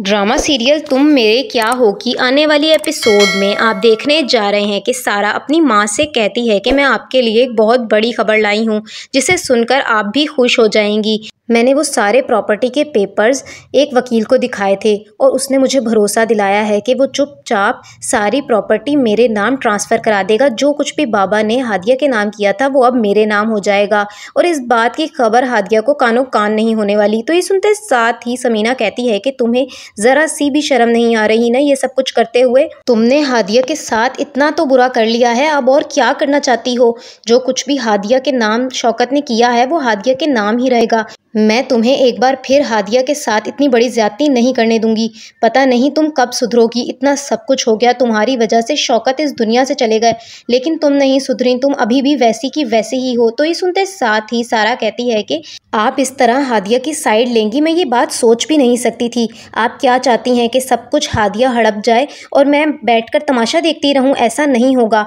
drama serial तुम मेरे क्या हो कि आने वाली एपिसोड में आप देखने जा रहे हैं कि सारा अपनी माँ से कहती है कि मैं आपके लिए एक बहुत बड़ी खबर लाई हूँ जिसे सुनकर आप भी खुश हो जाएंगी मैंने वो सारे प्रॉपर्टी के पेपर्स एक वकील को दिखाए थे और उसने मुझे भरोसा दिलाया है कि वो चुपचाप सारी प्रॉपर्टी मेरे नाम ट्रांसफ़र करा देगा जो कुछ भी बाबा ने हादिया के नाम किया था वो अब मेरे नाम हो जाएगा और इस बात की खबर हादिया को कानों कान नहीं होने वाली तो ये सुनते साथ ही समीना कहती है कि तुम्हें ज़रा सी भी शर्म नहीं आ रही ना ये सब कुछ करते हुए तुमने हादिया के साथ इतना तो बुरा कर लिया है अब और क्या करना चाहती हो जो कुछ भी हादिया के नाम शौकत ने किया है वो हादिया के नाम ही रहेगा मैं तुम्हें एक बार फिर हादिया के साथ इतनी बड़ी ज्यादती नहीं करने दूंगी पता नहीं तुम कब सुधरोगी इतना सब कुछ हो गया तुम्हारी वजह से शौकत इस दुनिया से चले गए लेकिन तुम नहीं सुधरी तुम अभी भी वैसी की वैसी ही हो तो ये सुनते साथ ही सारा कहती है कि आप इस तरह हादिया की साइड लेंगी मैं ये बात सोच भी नहीं सकती थी आप क्या चाहती हैं कि सब कुछ हादिया हड़प जाए और मैं बैठ तमाशा देखती रहूँ ऐसा नहीं होगा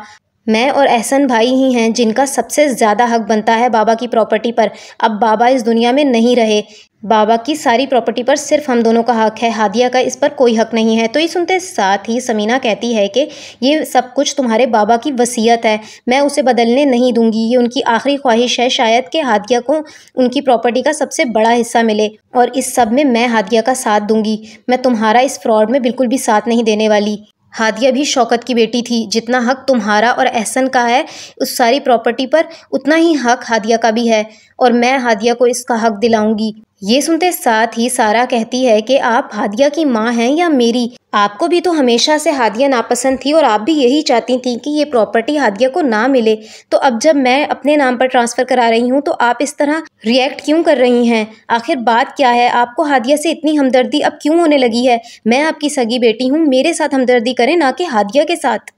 मैं और एहसन भाई ही हैं जिनका सबसे ज़्यादा हक बनता है बाबा की प्रॉपर्टी पर अब बाबा इस दुनिया में नहीं रहे बाबा की सारी प्रॉपर्टी पर सिर्फ हम दोनों का हक है हादिया का इस पर कोई हक नहीं है तो ये सुनते साथ ही समीना कहती है कि ये सब कुछ तुम्हारे बाबा की वसीयत है मैं उसे बदलने नहीं दूंगी ये उनकी आखिरी ख्वाहिश है शायद कि हादिया को उनकी प्रॉपर्टी का सबसे बड़ा हिस्सा मिले और इस सब में मैं हादिया का साथ दूंगी मैं तुम्हारा इस फ्रॉड में बिल्कुल भी साथ नहीं देने वाली हादिया भी शौकत की बेटी थी जितना हक तुम्हारा और एहसन का है उस सारी प्रॉपर्टी पर उतना ही हक हादिया का भी है और मैं हादिया को इसका हक दिलाऊंगी ये सुनते साथ ही सारा कहती है कि आप हादिया की माँ हैं या मेरी आपको भी तो हमेशा से हादिया नापसंद थी और आप भी यही चाहती थी कि ये प्रॉपर्टी हादिया को ना मिले तो अब जब मैं अपने नाम पर ट्रांसफ़र करा रही हूँ तो आप इस तरह रिएक्ट क्यों कर रही हैं आखिर बात क्या है आपको हादिया से इतनी हमदर्दी अब क्यों होने लगी है मैं आपकी सगी बेटी हूँ मेरे साथ हमदर्दी करें ना कि हादिया के साथ